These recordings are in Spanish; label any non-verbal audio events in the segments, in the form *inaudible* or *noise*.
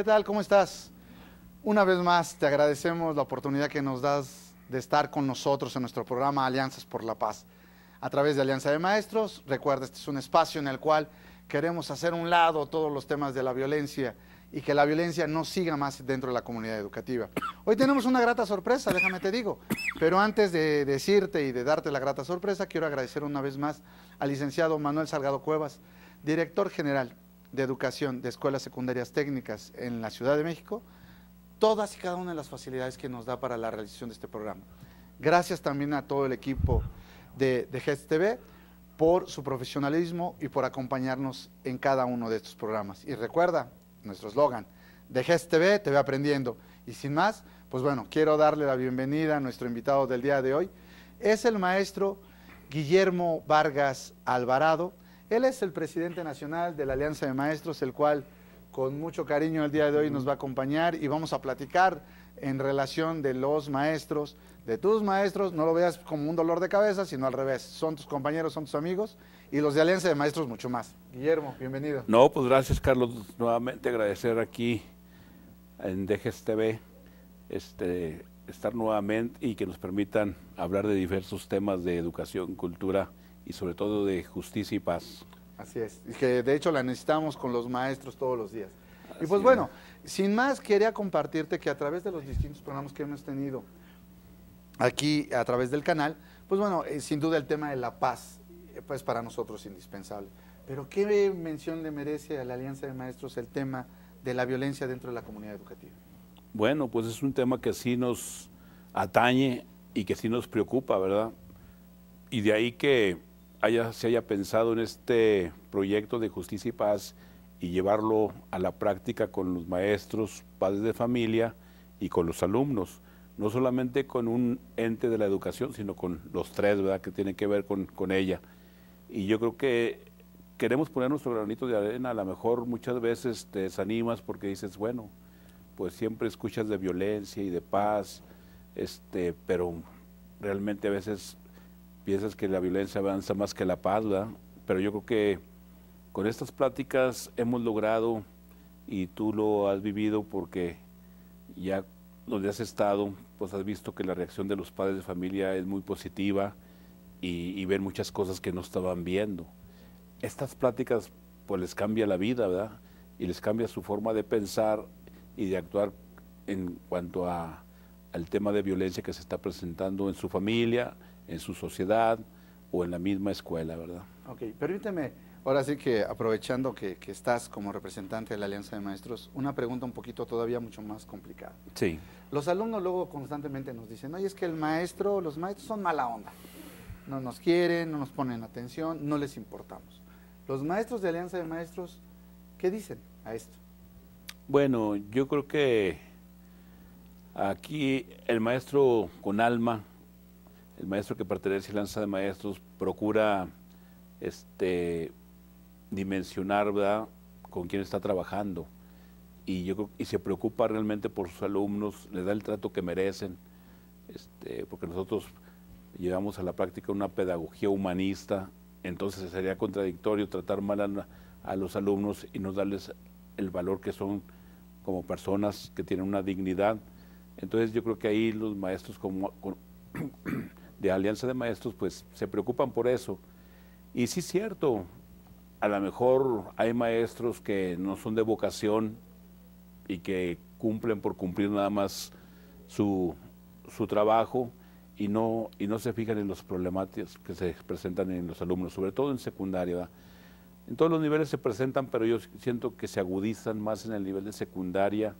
¿Qué tal? ¿Cómo estás? Una vez más te agradecemos la oportunidad que nos das de estar con nosotros en nuestro programa Alianzas por la Paz. A través de Alianza de Maestros, recuerda, este es un espacio en el cual queremos hacer un lado todos los temas de la violencia y que la violencia no siga más dentro de la comunidad educativa. Hoy tenemos una grata sorpresa, déjame te digo, pero antes de decirte y de darte la grata sorpresa, quiero agradecer una vez más al licenciado Manuel Salgado Cuevas, director general de Educación de Escuelas Secundarias Técnicas en la Ciudad de México, todas y cada una de las facilidades que nos da para la realización de este programa. Gracias también a todo el equipo de, de por su profesionalismo y por acompañarnos en cada uno de estos programas. Y recuerda nuestro eslogan, de GES te ve aprendiendo. Y sin más, pues bueno, quiero darle la bienvenida a nuestro invitado del día de hoy. Es el maestro Guillermo Vargas Alvarado, él es el presidente nacional de la Alianza de Maestros, el cual con mucho cariño el día de hoy nos va a acompañar y vamos a platicar en relación de los maestros, de tus maestros, no lo veas como un dolor de cabeza, sino al revés, son tus compañeros, son tus amigos y los de Alianza de Maestros mucho más. Guillermo, bienvenido. No, pues gracias Carlos, nuevamente agradecer aquí en Dejes TV este, estar nuevamente y que nos permitan hablar de diversos temas de educación, cultura y sobre todo de justicia y paz. Así es, y que de hecho la necesitamos con los maestros todos los días. y pues bueno, sin más quería compartirte que a través de los distintos programas que hemos tenido aquí a través del canal, pues bueno, eh, sin duda el tema de la paz, es eh, pues para nosotros indispensable. Pero ¿qué mención le merece a la Alianza de Maestros el tema de la violencia dentro de la comunidad educativa? Bueno, pues es un tema que sí nos atañe y que sí nos preocupa, ¿verdad? Y de ahí que haya, se haya pensado en este proyecto de justicia y paz y llevarlo a la práctica con los maestros, padres de familia y con los alumnos, no solamente con un ente de la educación, sino con los tres, ¿verdad?, que tienen que ver con, ella. Y yo creo que queremos poner nuestro granito de arena, a lo mejor muchas veces te desanimas porque dices, bueno, pues siempre escuchas de violencia y de paz, este, pero realmente a veces piensas que la violencia avanza más que la paz, ¿verdad? Pero yo creo que con estas pláticas hemos logrado, y tú lo has vivido porque ya donde has estado, pues has visto que la reacción de los padres de familia es muy positiva y, ven muchas cosas que no estaban viendo. Estas pláticas pues les cambia la vida, ¿verdad? Y les cambia su forma de pensar y de actuar en cuanto a, al tema de violencia que se está presentando en su familia, en su sociedad o en la misma escuela, ¿verdad? Ok, permíteme, ahora sí que aprovechando que, estás como representante de la Alianza de Maestros, una pregunta un poquito todavía mucho más complicada. Sí. Los alumnos luego constantemente nos dicen, oye, es que el maestro, los maestros son mala onda, no nos quieren, no nos ponen atención, no les importamos. Los maestros de Alianza de Maestros, ¿qué dicen a esto? Bueno, yo creo que aquí el maestro con alma el maestro que pertenece a la lanza de maestros procura este, dimensionar con quién está trabajando y, y se preocupa realmente por sus alumnos, le da el trato que merecen, este, porque nosotros llevamos a la práctica una pedagogía humanista, entonces sería contradictorio tratar mal a, los alumnos y no darles el valor que son como personas que tienen una dignidad. Entonces yo creo que ahí los maestros como, *clears throat* de Alianza de Maestros, pues se preocupan por eso. Y sí es cierto, a lo mejor hay maestros que no son de vocación y que cumplen por cumplir nada más su, trabajo y no, y no se fijan en los problemáticas que se presentan en los alumnos, sobre todo en secundaria. En todos los niveles se presentan, pero yo siento que se agudizan más en el nivel de secundaria,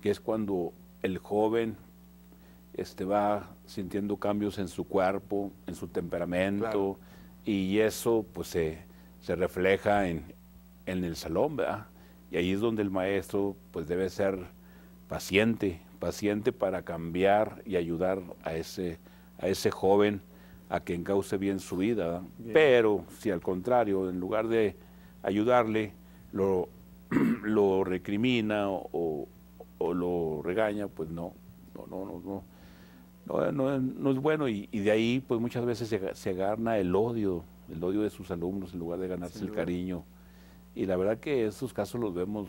que es cuando el joven este, va sintiendo cambios en su cuerpo, en su temperamento, y eso pues se, refleja en, en, el salón, Y ahí es donde el maestro pues debe ser paciente, paciente para cambiar y ayudar a ese, a ese joven a que encauce bien su vida. Pero si al contrario, en lugar de ayudarle, lo, *clears throat* lo recrimina o, o, lo regaña, pues no, no, no. no no, no, es bueno y, de ahí pues muchas veces se, se, gana el odio, el odio de sus alumnos en lugar de ganarse el cariño. Y la verdad que estos casos los vemos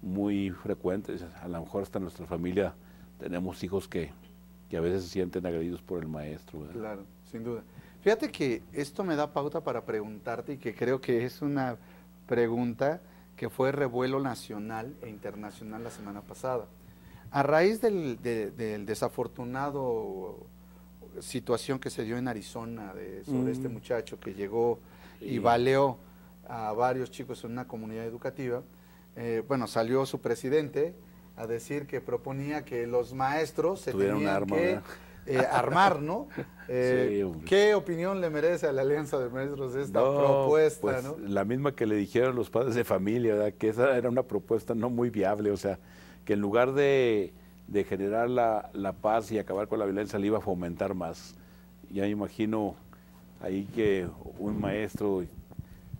muy frecuentes, a lo mejor hasta en nuestra familia tenemos hijos que, a veces se sienten agredidos por el maestro. Claro, sin duda. Fíjate que esto me da pauta para preguntarte y que creo que es una pregunta que fue revuelo nacional e internacional la semana pasada. A raíz del, desafortunado situación que se dio en Arizona de, sobre este mm. muchacho que llegó y baleó a varios chicos en una comunidad educativa, eh, bueno, salió su presidente a decir que proponía que los maestros se tenían que eh, armar, ¿no? *laughs* Eh, ¿Qué opinión le merece a la Alianza de Maestros esta propuesta? Pues, la misma que le dijeron los padres de familia, que esa era una propuesta no muy viable, o sea, que en lugar de, generar la, paz y acabar con la violencia, le iba a fomentar más. Ya me imagino ahí que un maestro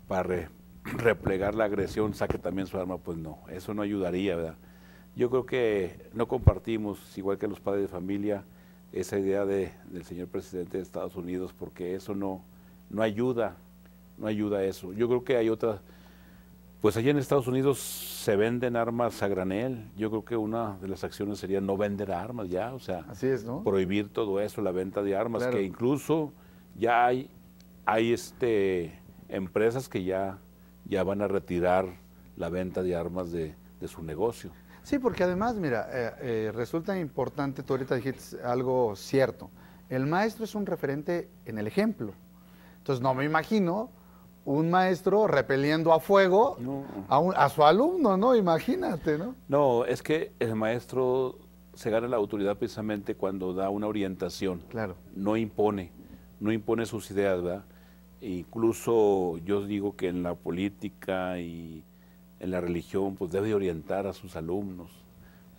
para replegar la agresión saque también su arma, pues no, eso no ayudaría, ¿verdad? Yo creo que no compartimos, igual que los padres de familia, esa idea del señor presidente de Estados Unidos, porque eso no, no ayuda, no ayuda a eso. Yo creo que hay otras pues allí en Estados Unidos se venden armas a granel. Yo creo que una de las acciones sería no vender armas ya, o sea, prohibir todo eso, la venta de armas, que incluso ya hay, hay este, empresas que ya, ya van a retirar la venta de armas de, su negocio. Sí, porque además, mira, eh, eh, resulta importante, tú ahorita dijiste algo cierto, el maestro es un referente en el ejemplo. Entonces no me imagino un maestro repeliendo a fuego a, su alumno, ¿no? Imagínate, ¿no? No, es que el maestro se gana la autoridad precisamente cuando da una orientación. Claro. No impone, no impone sus ideas, ¿verdad? incluso yo digo que en la política y en la religión, pues debe orientar a sus alumnos,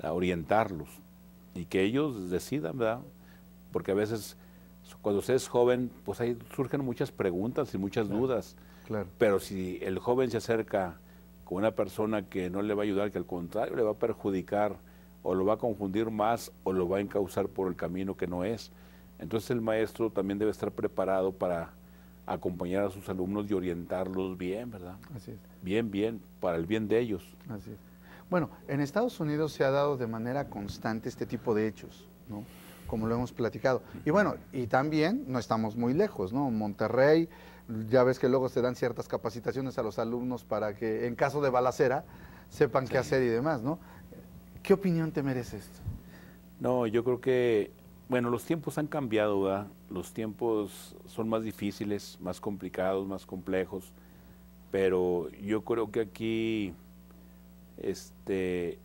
a orientarlos y que ellos decidan, ¿verdad? Porque a veces cuando se es joven, pues ahí surgen muchas preguntas y muchas dudas pero si el joven se acerca con una persona que no le va a ayudar, que al contrario le va a perjudicar o lo va a confundir más o lo va a encauzar por el camino que no es. Entonces el maestro también debe estar preparado para acompañar a sus alumnos y orientarlos bien, ¿verdad? Así es. Bien, bien, para el bien de ellos. Así es. Bueno, en Estados Unidos se ha dado de manera constante este tipo de hechos, ¿no? Como lo hemos platicado. Y bueno, y también no estamos muy lejos, ¿no? Monterrey, ya ves que luego se dan ciertas capacitaciones a los alumnos para que en caso de balacera sepan qué hacer y demás, ¿no? ¿Qué opinión te merece esto? No, yo creo que, bueno, los tiempos han cambiado, ¿verdad? Los tiempos son más difíciles, más complicados, más complejos, pero yo creo que aquí, este,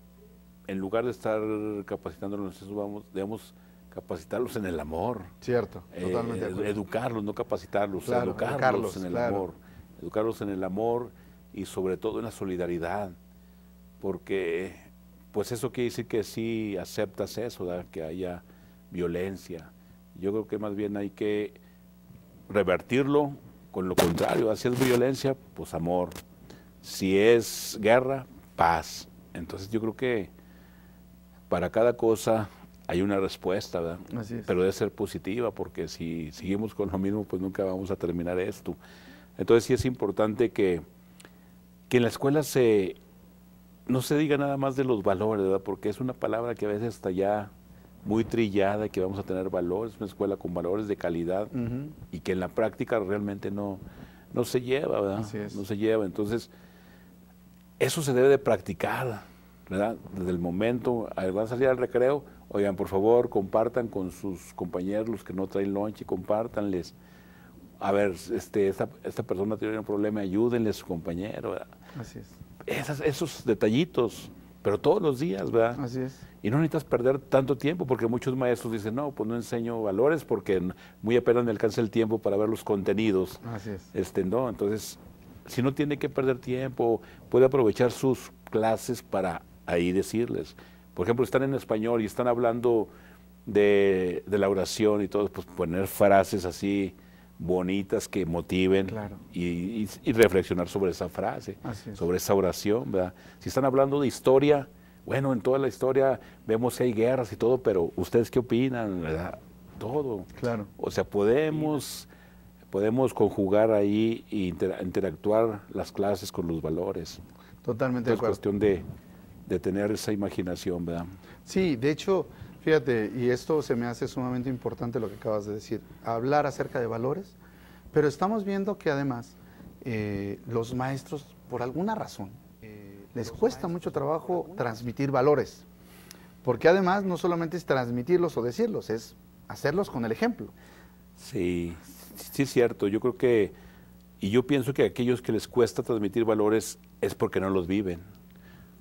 en lugar de estar capacitando los vamos, debemos capacitarlos en el amor. Cierto, eh, totalmente. educarlos, no capacitarlos, educarlos, en el amor. Educarlos en el amor y sobre todo en la solidaridad. Porque, pues eso quiere decir que si aceptas eso, que haya violencia. Yo creo que más bien hay que revertirlo con lo contrario. Si es violencia, pues amor. Si es guerra, paz. Entonces yo creo que para cada cosa hay una respuesta, ¿verdad? Pero debe ser positiva, porque si seguimos con lo mismo, pues nunca vamos a terminar esto. Entonces sí es importante que, que en la escuela se no se diga nada más de los valores, ¿verdad? Porque es una palabra que a veces está ya muy trillada, que vamos a tener valores, una escuela con valores de calidad y que en la práctica realmente no, no se lleva, ¿verdad? No se lleva. Entonces, eso se debe de practicar, ¿verdad? Desde el momento, al salir al recreo, Oigan, por favor, compartan con sus compañeros, los que no traen lunch, y compártanles. A ver, este, esta, persona tiene un problema, ayúdenle a su compañero. Así es. esos detallitos, pero todos los días, ¿verdad? Así es. Y no necesitas perder tanto tiempo, porque muchos maestros dicen, no, pues no enseño valores porque muy apenas me alcanza el tiempo para ver los contenidos. Así es. Este, entonces, si no tiene que perder tiempo, puede aprovechar sus clases para ahí decirles por ejemplo, están en español y están hablando de, la oración y todo, pues poner frases así bonitas que motiven y, reflexionar sobre esa frase, sobre esa oración, ¿verdad? Si están hablando de historia, bueno, en toda la historia vemos que hay guerras y todo, pero ¿ustedes qué opinan, verdad? Todo. Claro. O sea, podemos podemos conjugar ahí e interactuar las clases con los valores. Totalmente de acuerdo. Es cuestión de de tener esa imaginación, ¿verdad? Sí, de hecho, fíjate, y esto se me hace sumamente importante lo que acabas de decir, hablar acerca de valores, pero estamos viendo que además eh, los maestros, por alguna razón, eh, les cuesta mucho trabajo transmitir valores, porque además no solamente es transmitirlos o decirlos, es hacerlos con el ejemplo. Sí, sí es cierto, yo creo que, y yo pienso que aquellos que les cuesta transmitir valores es porque no los viven.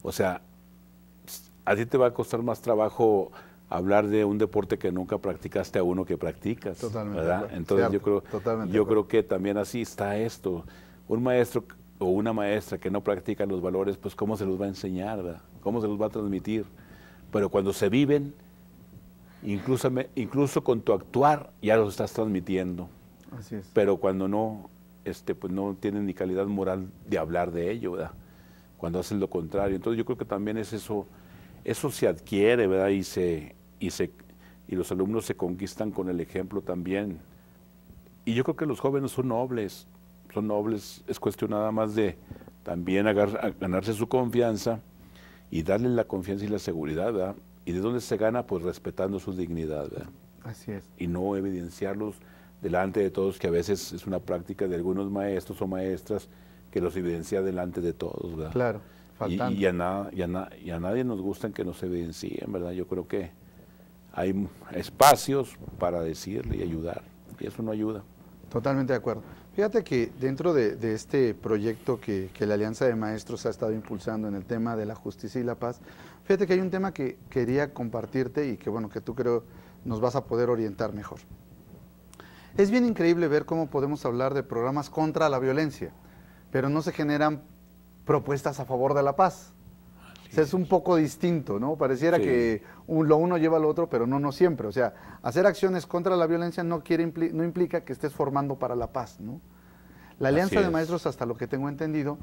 O sea, a ti te va a costar más trabajo hablar de un deporte que nunca practicaste a uno que practicas. Totalmente. Entonces yo creo, que también así está esto. Un maestro o una maestra que no practica los valores, pues cómo se los va a enseñar, ¿verdad? cómo se los va a transmitir. Pero cuando se viven, incluso, incluso con tu actuar ya los estás transmitiendo. Así es. Pero cuando no, este, pues no tienen ni calidad moral de hablar de ello, Cuando hacen lo contrario. Entonces yo creo que también es eso eso se adquiere, ¿verdad? Y, se, y, se, y los alumnos se conquistan con el ejemplo también. Y yo creo que los jóvenes son nobles, son nobles, es cuestión nada más de también ganarse su confianza y darle la confianza y la seguridad, ¿verdad? ¿Y de dónde se gana? Pues respetando su dignidad, Así es. Y no evidenciarlos delante de todos, que a veces es una práctica de algunos maestros o maestras que los evidencia delante de todos, ¿verdad? Claro. Y, a nadie nos gusta que nos evidencien, ¿verdad? Yo creo que hay espacios para decirle y ayudar, y eso no ayuda. Totalmente de acuerdo. Fíjate que dentro de, este proyecto que, que, la Alianza de Maestros ha estado impulsando en el tema de la justicia y la paz, fíjate que hay un tema que quería compartirte y que bueno, que tú creo nos vas a poder orientar mejor. Es bien increíble ver cómo podemos hablar de programas contra la violencia, pero no se generan propuestas a favor de la paz. O es un poco distinto, ¿no? Pareciera que lo uno lleva al otro, pero no, no siempre. O sea, hacer acciones contra la violencia no, quiere no implica que estés formando para la paz, ¿no? La Alianza de Maestros, hasta lo que tengo entendido,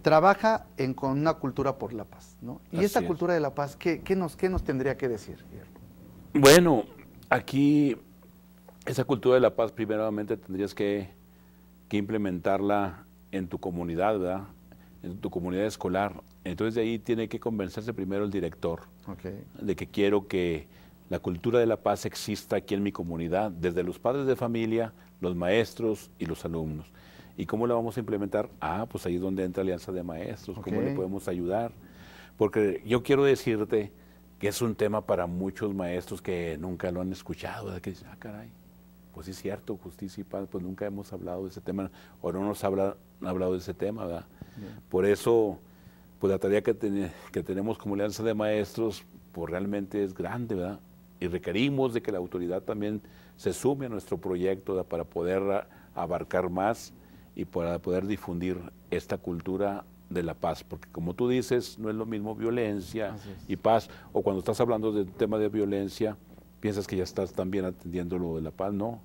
trabaja con una cultura por la paz, ¿no? Y esta cultura de la paz, ¿qué, nos, nos tendría que decir? Bueno, aquí esa cultura de la paz primeramente tendrías que, que implementarla en tu comunidad, ¿verdad? en tu comunidad escolar. Entonces de ahí tiene que convencerse primero el director de que quiero que la cultura de la paz exista aquí en mi comunidad, desde los padres de familia, los maestros y los alumnos. ¿Y cómo la vamos a implementar? Ah, pues ahí es donde entra Alianza de Maestros, cómo le podemos ayudar. Porque yo quiero decirte que es un tema para muchos maestros que nunca lo han escuchado, ¿verdad? que dicen, ah, caray, pues sí es cierto, justicia y paz, pues nunca hemos hablado de ese tema, o no nos ha hablado de ese tema, ¿verdad? Por eso, pues la tarea que, que tenemos como Alianza de Maestros, pues realmente es grande, ¿verdad? Y requerimos de que la autoridad también se sume a nuestro proyecto para poder abarcar más y para poder difundir esta cultura de la paz, porque como tú dices, no es lo mismo violencia y paz, o cuando estás hablando del tema de violencia, piensas que ya estás también atendiendo lo de la paz, no,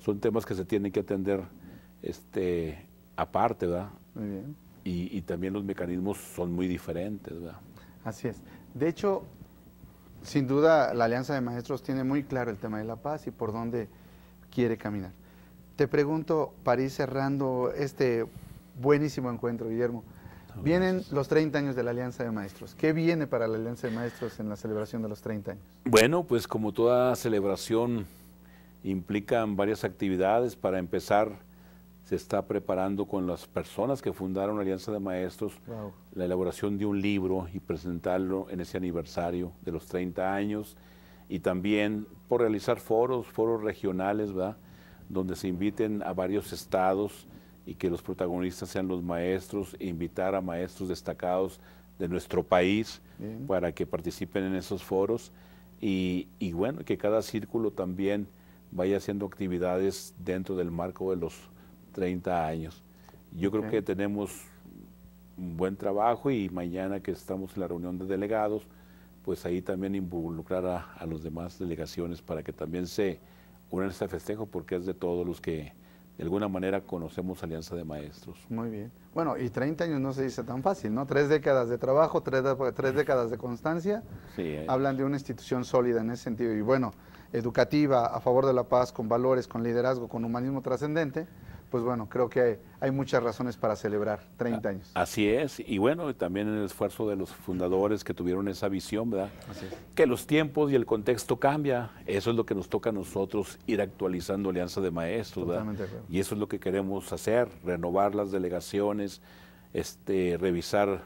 son temas que se tienen que atender este aparte, ¿verdad? Muy bien y, también los mecanismos son muy diferentes. ¿verdad? Así es. De hecho, sin duda la Alianza de Maestros tiene muy claro el tema de la paz y por dónde quiere caminar. Te pregunto, para cerrando este buenísimo encuentro, Guillermo, vienen los 30 años de la Alianza de Maestros. ¿Qué viene para la Alianza de Maestros en la celebración de los 30 años? Bueno, pues como toda celebración implican varias actividades para empezar se está preparando con las personas que fundaron la Alianza de Maestros la elaboración de un libro y presentarlo en ese aniversario de los 30 años y también por realizar foros, foros regionales, donde se inviten a varios estados y que los protagonistas sean los maestros e invitar a maestros destacados de nuestro país para que participen en esos foros y, y bueno, que cada círculo también vaya haciendo actividades dentro del marco de los 30 años. Yo creo que tenemos un buen trabajo y mañana que estamos en la reunión de delegados, pues ahí también involucrar a, los demás delegaciones para que también se unan a este festejo porque es de todos los que de alguna manera conocemos Alianza de Maestros. Muy bien. Bueno, y 30 años no se dice tan fácil, ¿no? Tres décadas de trabajo, tres, décadas de constancia. Sí, eh. Hablan de una institución sólida en ese sentido. Y bueno, educativa, a favor de la paz, con valores, con liderazgo, con humanismo trascendente pues bueno, creo que hay, muchas razones para celebrar 30 ah, años. Así es, y bueno, también el esfuerzo de los fundadores que tuvieron esa visión, ¿verdad? Que los tiempos y el contexto cambia, eso es lo que nos toca a nosotros ir actualizando Alianza de Maestros, ¿verdad? y eso es lo que queremos hacer, renovar las delegaciones, este, revisar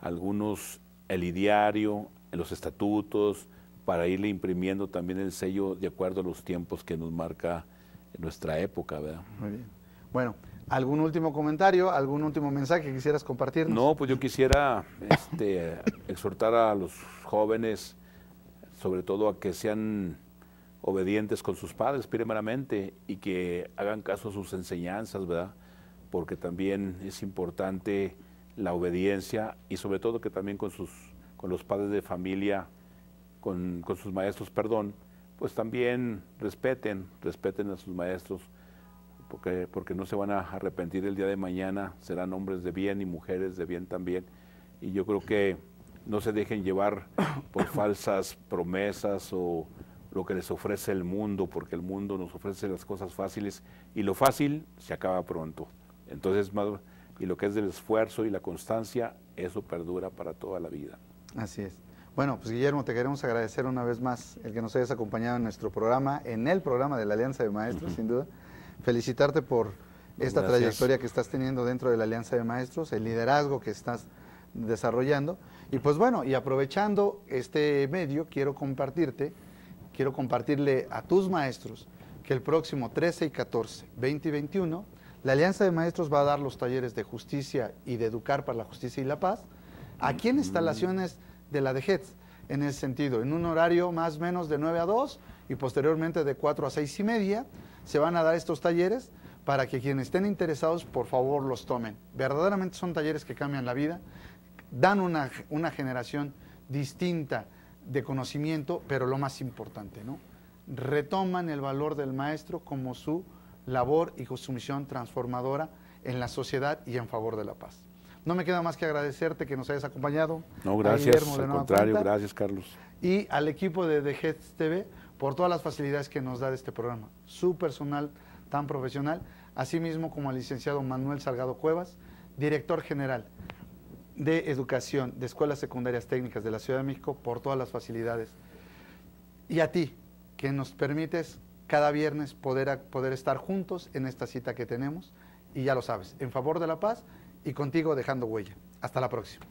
algunos, el ideario, los estatutos, para irle imprimiendo también el sello de acuerdo a los tiempos que nos marca nuestra época, ¿verdad? Muy bien. Bueno, ¿algún último comentario, algún último mensaje que quisieras compartir? No, pues yo quisiera este, exhortar a los jóvenes, sobre todo a que sean obedientes con sus padres primeramente y que hagan caso a sus enseñanzas, ¿verdad? Porque también es importante la obediencia y sobre todo que también con, sus, con los padres de familia, con, con sus maestros, perdón, pues también respeten, respeten a sus maestros, porque, no se van a arrepentir el día de mañana, serán hombres de bien y mujeres de bien también. Y yo creo que no se dejen llevar *coughs* por falsas promesas o lo que les ofrece el mundo, porque el mundo nos ofrece las cosas fáciles y lo fácil se acaba pronto. Entonces, y lo que es del esfuerzo y la constancia, eso perdura para toda la vida. Así es. Bueno, pues Guillermo, te queremos agradecer una vez más el que nos hayas acompañado en nuestro programa, en el programa de la Alianza de Maestros, sin duda felicitarte por esta trayectoria que estás teniendo dentro de la Alianza de Maestros, el liderazgo que estás desarrollando. Y pues bueno, y aprovechando este medio, quiero compartirte, quiero compartirle a tus maestros que el próximo 13 y 14, 20 y 21, la Alianza de Maestros va a dar los talleres de justicia y de educar para la justicia y la paz aquí en instalaciones de la DGETS, en ese sentido, en un horario más o menos de 9 a 2 y posteriormente de 4 a 6 y media se van a dar estos talleres para que quienes estén interesados, por favor, los tomen. Verdaderamente son talleres que cambian la vida, dan una, generación distinta de conocimiento, pero lo más importante, ¿no? Retoman el valor del maestro como su labor y su misión transformadora en la sociedad y en favor de la paz. No me queda más que agradecerte que nos hayas acompañado. No, gracias. al contrario, gracias, Carlos. Y al equipo de The TV por todas las facilidades que nos da de este programa, su personal tan profesional, así mismo como al licenciado Manuel Salgado Cuevas, director general de Educación de Escuelas Secundarias Técnicas de la Ciudad de México, por todas las facilidades. Y a ti, que nos permites cada viernes poder, poder estar juntos en esta cita que tenemos, y ya lo sabes, en favor de la paz y contigo dejando huella. Hasta la próxima.